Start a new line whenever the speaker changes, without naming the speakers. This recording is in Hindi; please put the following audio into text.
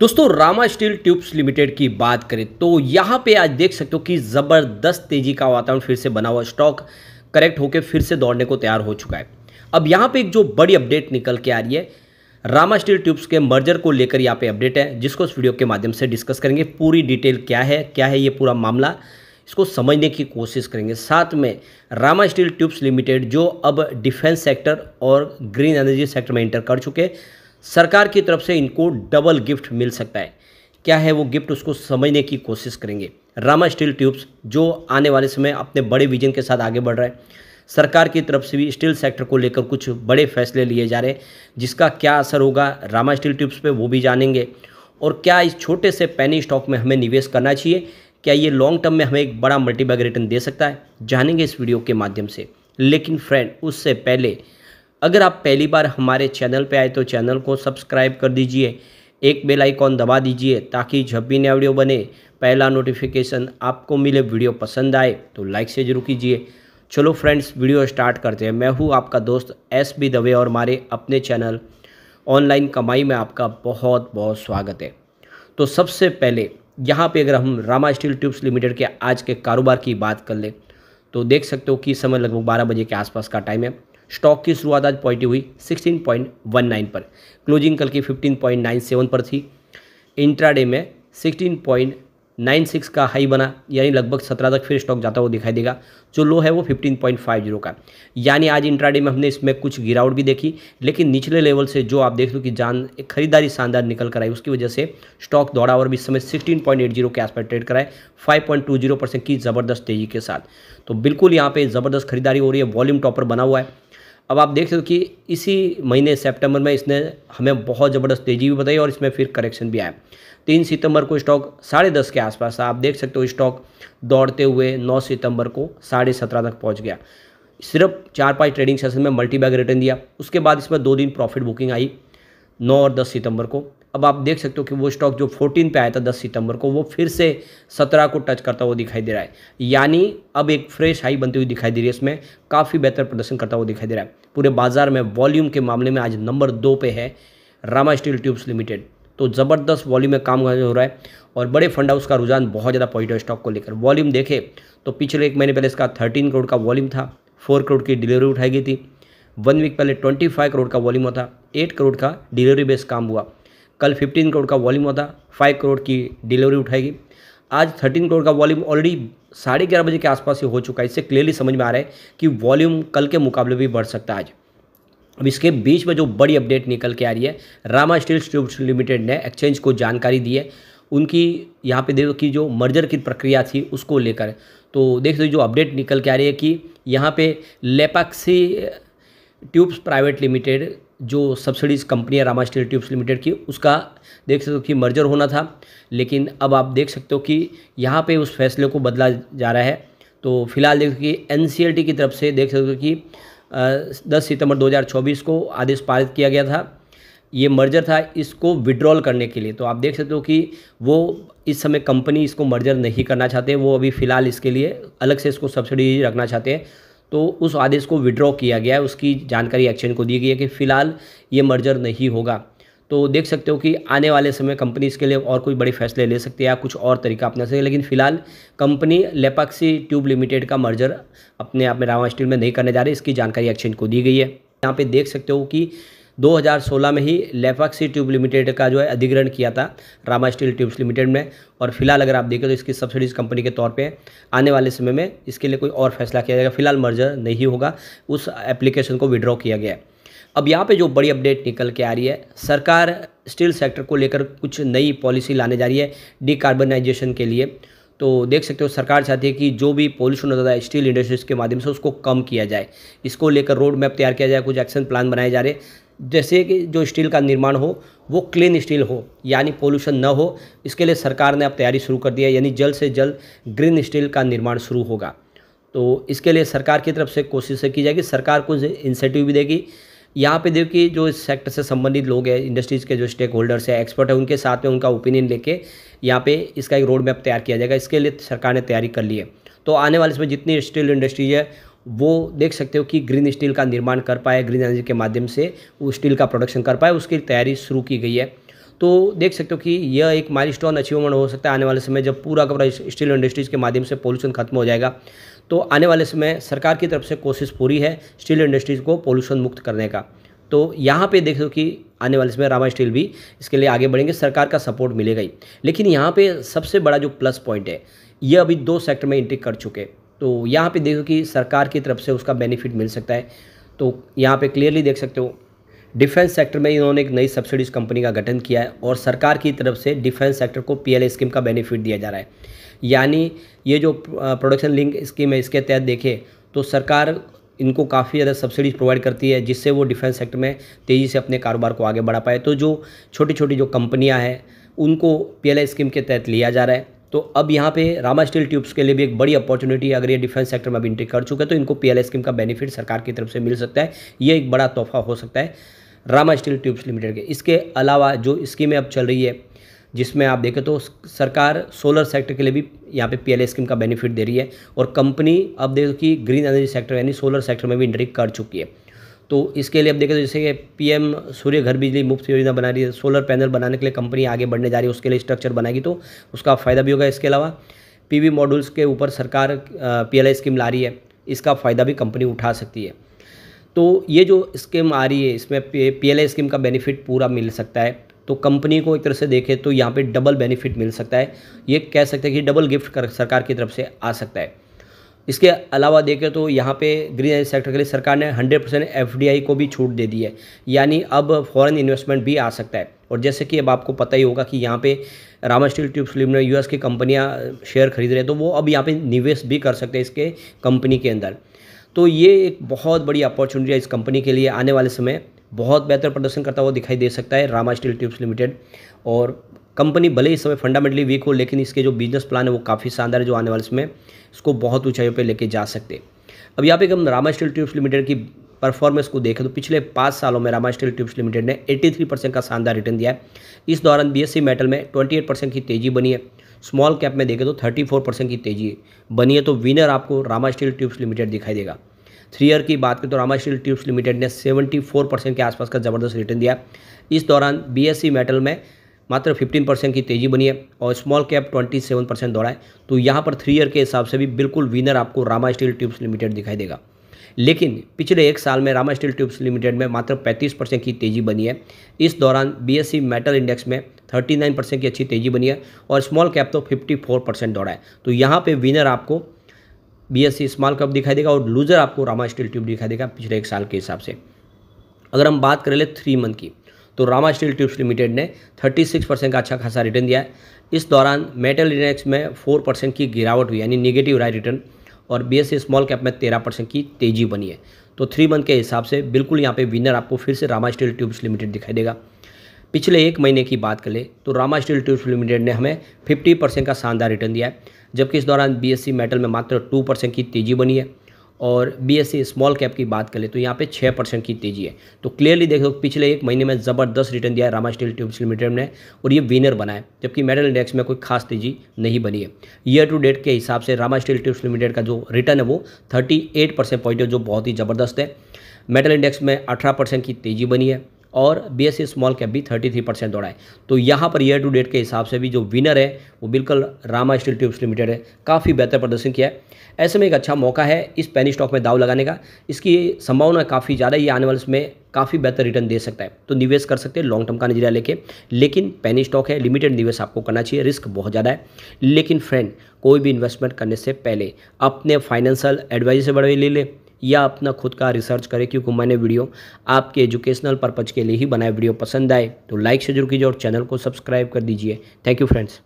दोस्तों रामा स्टील ट्यूब्स लिमिटेड की बात करें तो यहाँ पे आज देख सकते हो कि ज़बरदस्त तेजी का वातावरण फिर से बना हुआ स्टॉक करेक्ट होकर फिर से दौड़ने को तैयार हो चुका है अब यहाँ पे एक जो बड़ी अपडेट निकल के आ रही है रामा स्टील ट्यूब्स के मर्जर को लेकर यहाँ पे अपडेट है जिसको इस वीडियो के माध्यम से डिस्कस करेंगे पूरी डिटेल क्या है क्या है ये पूरा मामला इसको समझने की कोशिश करेंगे साथ में रामा स्टील ट्यूब्स लिमिटेड जो अब डिफेंस सेक्टर और ग्रीन एनर्जी सेक्टर में इंटर कर चुके हैं सरकार की तरफ से इनको डबल गिफ्ट मिल सकता है क्या है वो गिफ्ट उसको समझने की कोशिश करेंगे रामा स्टील ट्यूब्स जो आने वाले समय अपने बड़े विजन के साथ आगे बढ़ रहे हैं सरकार की तरफ से भी स्टील सेक्टर को लेकर कुछ बड़े फैसले लिए जा रहे हैं जिसका क्या असर होगा रामा स्टील ट्यूब्स पे वो भी जानेंगे और क्या इस छोटे से पैनी स्टॉक में हमें निवेश करना चाहिए क्या ये लॉन्ग टर्म में हमें एक बड़ा मल्टीबैग रिटर्न दे सकता है जानेंगे इस वीडियो के माध्यम से लेकिन फ्रेंड उससे पहले अगर आप पहली बार हमारे चैनल पे आए तो चैनल को सब्सक्राइब कर दीजिए एक बेल आइकॉन दबा दीजिए ताकि जब भी नया वीडियो बने पहला नोटिफिकेशन आपको मिले वीडियो पसंद आए तो लाइक से जरूर कीजिए चलो फ्रेंड्स वीडियो स्टार्ट करते हैं मैं हूँ आपका दोस्त एस बी दवे और हमारे अपने चैनल ऑनलाइन कमाई में आपका बहुत बहुत स्वागत है तो सबसे पहले यहाँ पे अगर हम रामा स्टील ट्यूब्स लिमिटेड के आज के कारोबार की बात कर लें तो देख सकते हो कि समय लगभग बारह बजे के आसपास का टाइम है स्टॉक की शुरुआत आज पॉजिटिव हुई 16.19 पर क्लोजिंग कल की 15.97 पर थी इंट्राडे में 16.96 का हाई बना यानी लगभग 17 तक फिर स्टॉक जाता हुआ दिखाई देगा जो लो है वो 15.50 का यानी आज इंट्राडे में हमने इसमें कुछ गिरावट भी देखी लेकिन निचले लेवल से जो आप देख लो कि जान खरीदारी शानदार निकल कर आई उसकी वजह से स्टॉक दौड़ा और इस समय 16.80 के आसपास ट्रेड कराए 5.20 परसेंट की ज़बरदस्त तेज़ी के साथ तो बिल्कुल यहाँ पर ज़बरदस्त खरीदारी हो रही है वॉल्यूम टॉपर बना हुआ है अब आप देख सकते हो कि इसी महीने सेप्टेम्बर में इसने हमें बहुत ज़बरदस्त तेज़ी भी बताई और इसमें फिर करेक्शन भी आया तीन सितंबर को स्टॉक साढ़े दस के आसपास आप देख सकते हो स्टॉक दौड़ते हुए नौ सितंबर को साढ़े सत्रह तक पहुंच गया सिर्फ चार पाँच ट्रेडिंग सेशन में मल्टी रिटर्न दिया उसके बाद इसमें दो दिन प्रॉफिट बुकिंग आई नौ और दस सितंबर को अब आप देख सकते हो कि वो स्टॉक जो 14 पे आया था 10 सितंबर को वो फिर से 17 को टच करता हुआ दिखाई दे रहा है यानी अब एक फ्रेश हाई बनती हुई दिखाई दे रही है इसमें काफ़ी बेहतर प्रदर्शन करता हुआ दिखाई दे रहा है पूरे बाजार में वॉल्यूम के मामले में आज नंबर दो पे है रामा स्टील ट्यूब्स लिमिटेड तो ज़बरदस्त वॉल्यूम में काम हो रहा है और बड़े फंड हाउस का रुझान बहुत ज़्यादा पॉजिटिव स्टॉक को लेकर वॉल्यूम देखे तो पिछले एक महीने पहले इसका थर्टीन करोड़ का वॉल्यूम था फोर करोड़ की डिलीवरी उठाई गई थी वन वीक पहले ट्वेंटी फाइव करोड़ का वॉल्यूम था एट करोड़ का डिलीवरी बेस काम हुआ कल 15 करोड़ का वॉल्यूम होता 5 करोड़ की डिलीवरी उठाएगी आज 13 करोड़ का वॉल्यूम ऑलरेडी साढ़े ग्यारह बजे के आसपास ही हो चुका है इससे क्लियरली समझ में आ रहा है कि वॉल्यूम कल के मुकाबले भी बढ़ सकता है आज अब इसके बीच में जो बड़ी अपडेट निकल के आ रही है रामा स्टील ट्यूब्स लिमिटेड ने एक्सचेंज को जानकारी दी है उनकी यहाँ पे देखो कि जो मर्जर की प्रक्रिया थी उसको लेकर तो देख लो जो अपडेट निकल के आ रही है कि यहाँ पे लेपाक्सी ट्यूब्स प्राइवेट लिमिटेड जो सब्सिडीज कंपनी है रामा स्टील ट्यूब्स लिमिटेड की उसका देख सकते हो कि मर्जर होना था लेकिन अब आप देख सकते हो कि यहाँ पे उस फैसले को बदला जा रहा है तो फिलहाल देख सकते कि एन की तरफ से देख सकते हो कि दस सितंबर 2024 को आदेश पारित किया गया था ये मर्जर था इसको विड्रॉल करने के लिए तो आप देख सकते हो कि वो इस समय कंपनी इसको मर्जर नहीं करना चाहते वो अभी फ़िलहाल इसके लिए अलग से इसको सब्सिडी रखना चाहते हैं तो उस आदेश को विड्रॉ किया गया है उसकी जानकारी एक्सचेंज को दी गई है कि फ़िलहाल ये मर्जर नहीं होगा तो देख सकते हो कि आने वाले समय कंपनी इसके लिए और कोई बड़े फैसले ले सकती है या कुछ और तरीका अपना सकती है लेकिन फिलहाल कंपनी लेपाक्सी ट्यूब लिमिटेड का मर्जर अपने आप में रामा स्टील में नहीं करने जा रही इसकी जानकारी एक्सचेंज को दी गई है यहाँ पे देख सकते हो कि 2016 में ही लेफाक्सी ट्यूब लिमिटेड का जो है अधिग्रहण किया था रामा स्टील ट्यूब्स लिमिटेड में और फिलहाल अगर आप देखें तो इसकी सब्सिडीज कंपनी के तौर पे आने वाले समय में इसके लिए कोई और फैसला किया जाएगा फिलहाल मर्जर नहीं होगा उस एप्लीकेशन को विड्रॉ किया गया है अब यहाँ पर जो बड़ी अपडेट निकल के आ रही है सरकार स्टील सेक्टर को लेकर कुछ नई पॉलिसी लाने जा रही है डिकार्बनाइजेशन के लिए तो देख सकते हो सरकार चाहती है कि जो भी पॉल्यूशन होता है स्टील इंडस्ट्रीज़ के माध्यम से उसको कम किया जाए इसको लेकर रोड मैप तैयार किया जाए कुछ एक्शन प्लान बनाए जा रहे जैसे कि जो स्टील का निर्माण हो वो क्लीन स्टील हो यानी पोल्यूशन न हो इसके लिए सरकार ने अब तैयारी शुरू कर दी है यानी जल्द से जल्द ग्रीन स्टील का निर्माण शुरू होगा तो इसके लिए सरकार की तरफ से कोशिश की जाएगी सरकार कुछ इंसेंटिव भी देगी यहाँ पे देखिए जो इस सेक्टर से संबंधित लोग हैं इंडस्ट्रीज़ के जो स्टेक होल्डर्स हैं एक्सपर्ट हैं उनके साथ में उनका ओपिनियन लेके यहाँ पे इसका एक रोड मैप तैयार किया जाएगा इसके लिए सरकार ने तैयारी कर ली है तो आने वाले इसमें जितनी स्टील इंडस्ट्री है वो देख सकते हो कि ग्रीन स्टील का निर्माण कर पाए ग्रीन एनर्जी के माध्यम से वो स्टील का प्रोडक्शन कर पाए उसकी तैयारी शुरू की गई है तो देख सकते हो कि यह एक स्टोन अचीवमेंट हो सकता है आने वाले समय जब पूरा का स्टील इंडस्ट्रीज़ के माध्यम से पोल्यूशन खत्म हो जाएगा तो आने वाले समय सरकार की तरफ से कोशिश पूरी है स्टील इंडस्ट्रीज़ को पोल्यूशन मुक्त करने का तो यहाँ पे दो कि आने वाले समय रामा स्टील भी इसके लिए आगे बढ़ेंगे सरकार का सपोर्ट मिलेगा ही लेकिन यहाँ पे सबसे बड़ा जो प्लस पॉइंट है यह अभी दो सेक्टर में इंट्री कर चुके हैं तो यहाँ पे देखो कि सरकार की तरफ से उसका बेनिफिट मिल सकता है तो यहाँ पे क्लियरली देख सकते हो डिफेंस सेक्टर में इन्होंने एक नई सब्सिडीज कंपनी का गठन किया है और सरकार की तरफ से डिफेंस सेक्टर को पीएलए स्कीम का बेनिफिट दिया जा रहा है यानी ये जो प्रोडक्शन लिंक स्कीम है इसके तहत देखे तो सरकार इनको काफ़ी ज़्यादा सब्सिडीज प्रोवाइड करती है जिससे वो डिफेंस सेक्टर में तेज़ी से अपने कारोबार को आगे बढ़ा पाए तो जो छोटी छोटी जो कंपनियाँ हैं उनको पी स्कीम के तहत लिया जा रहा है तो अब यहाँ पे रामा स्टील ट्यूब्स के लिए भी एक बड़ी अपॉर्चुनिटी अगर ये डिफेंस सेक्टर में अभी इंट्री कर चुके हैं तो इनको पीएलआई स्कीम का बेनिफिट सरकार की तरफ से मिल सकता है ये एक बड़ा तोहफा हो सकता है रामा स्टील ट्यूब्स लिमिटेड के इसके अलावा जो स्कीमें अब चल रही है जिसमें आप देखें तो सरकार सोलर सेक्टर के लिए भी यहाँ पे पीएलए स्कीम का बेनिफिट दे रही है और कंपनी अब देखो कि ग्रीन एनर्जी सेक्टर यानी सोलर सेक्टर में भी इंट्री कर चुकी है तो इसके लिए अब देखें तो जैसे पीएम सूर्य घर बिजली मुफ्त योजना बना रही है सोलर पैनल बनाने के लिए कंपनी आगे बढ़ने जा रही है उसके लिए स्ट्रक्चर बनाएगी तो उसका फ़ायदा भी होगा इसके अलावा पीवी मॉड्यूल्स के ऊपर सरकार पीएलआई स्कीम ला रही है इसका फ़ायदा भी कंपनी उठा सकती है तो ये जो स्कीम आ रही है इसमें पीएलआई स्कीम का बेनिफिट पूरा मिल सकता है तो कंपनी को एक तरह से देखें तो यहाँ पे डबल बेनिफिट मिल सकता है ये कह सकते हैं कि डबल गिफ्ट कर सरकार की तरफ से आ सकता है इसके अलावा देखें तो यहाँ पे ग्रीन सेक्टर के लिए सरकार ने 100 परसेंट एफ को भी छूट दे दी है यानी अब फॉरेन इन्वेस्टमेंट भी आ सकता है और जैसे कि अब आपको पता ही होगा कि यहाँ पे Rama steel tubes limited US की कंपनियाँ शेयर खरीद रहे हैं तो वो अब यहाँ पे निवेश भी कर सकते हैं इसके कंपनी के अंदर तो ये एक बहुत बड़ी अपॉर्चुनिटी है इस कंपनी के लिए आने वाले समय बहुत बेहतर प्रदर्शन करता हुआ दिखाई दे सकता है रामा स्टील ट्यूब्स लिमिटेड और कंपनी भले इस समय फंडामेंटली वीक हो लेकिन इसके जो बिजनेस प्लान है वो काफ़ी शानदार है जो आने वाले समय इसको बहुत ऊंचाइयों पे लेके जा सकते अब यहाँ पे हम रामा स्टील ट्यूब्स लिमिटेड की परफॉर्मेंस को देखें तो पिछले पाँच सालों में रामा स्टील ट्यूब्स लिमिटेड ने एट्टी परसेंट का शानदार रिटर्न दिया है इस दौरान बी मेटल में ट्वेंटी परसेंट की तेजी बनी है स्मॉल कैप में देखें तो थर्टी परसेंट की तेजी बनी है तो विनर आपको रामा स्टील ट्यूब्स लिमिटेड दिखाई देगा थ्री ईयर की बात करें तो रामा स्टील ट्यूब्स लिमिटेड ने 74 परसेंट के आसपास का ज़बरदस्त रिटर्न दिया इस दौरान बीएससी मेटल में मात्र 15 परसेंट की तेज़ी बनी है और स्मॉल कैप 27 परसेंट दौड़ा है तो यहाँ पर थ्री ईयर के हिसाब से भी बिल्कुल विनर आपको रामा स्टील ट्यूब्स लिमिटेड दिखाई देगा लेकिन पिछले एक साल में रामा स्टील ट्यूब्स लिमिटेड में मात्र 35 परसेंट की तेज़ी बनी है इस दौरान बीएससी मेटल इंडेक्स में 39 परसेंट की अच्छी तेज़ी बनी है और स्मॉल कैप तो 54 परसेंट दौड़ा है तो यहाँ पे विनर आपको बीएससी स्मॉल कैप दिखाई देगा और लूज़र आपको रामा स्टील ट्यूब दिखाई देगा पिछले एक साल के हिसाब से अगर हम बात कर ले थ्री मंथ की तो रामा स्टील ट्यूब्स लिमिटेड ने 36 परसेंट का अच्छा खासा रिटर्न दिया है इस दौरान मेटल इंडेक्स में 4 परसेंट की गिरावट हुई यानी निगेटिव रहा रिटर्न और बी एस स्मॉल कैप में तेरह परसेंट की तेजी बनी है तो थ्री मंथ के हिसाब से बिल्कुल यहाँ पे विनर आपको फिर से रामा स्टील ट्यूब्स लिमिटेड दिखाई देगा पिछले एक महीने की बात करें तो रामा स्टील ट्यूब्स लिमिटेड ने हमें 50 परसेंट का शानदार रिटर्न दिया है जबकि इस दौरान बीएससी मेटल में मात्र 2 परसेंट की तेजी बनी है और बी एस स्मॉल कैप की बात करें तो यहाँ पे छः परसेंट की तेजी है तो क्लियरली देखो पिछले एक महीने में ज़बरदस्त रिटर्न दिया है रामा स्टील ट्यूब्स लिमिटेड ने और ये विनर बना है जबकि मेडल इंडेक्स में कोई खास तेजी नहीं बनी है ईयर टू डेट के हिसाब से रामा स्टील ट्यूब्स लिमिटेड का जो रिटर्न है वो थर्टी एट परसेंट पॉइंट है जो बहुत ही ज़बरदस्त है मेटल इंडेक्स में अठारह परसेंट की तेजी बनी है और बी एस स्मॉल कैप भी थर्टी थ्री परसेंट दौड़ा है तो यहाँ पर ईयर टू डेट के हिसाब से भी जो विनर है वो बिल्कुल रामा स्टील ट्यूब्स लिमिटेड है काफ़ी बेहतर प्रदर्शन किया है ऐसे में एक अच्छा मौका है इस पैनी स्टॉक में दाव लगाने का इसकी संभावना काफ़ी ज़्यादा ये आने वाले इसमें काफ़ी बेहतर रिटर्न दे सकता है तो निवेश कर सकते हैं लॉन्ग टर्म का नजरिया लेके लेकिन पैनी स्टॉक है लिमिटेड निवेश आपको करना चाहिए रिस्क बहुत ज़्यादा है लेकिन फ्रेंड कोई भी इन्वेस्टमेंट करने से पहले अपने फाइनेंशियल एडवाइजर से बड़े ले लें या अपना खुद का रिसर्च करें क्योंकि मैंने वीडियो आपके एजुकेशनल पर्पज़ के लिए ही बनाए वीडियो पसंद आए तो लाइक से जरूर कीजिए और चैनल को सब्सक्राइब कर दीजिए थैंक यू फ्रेंड्स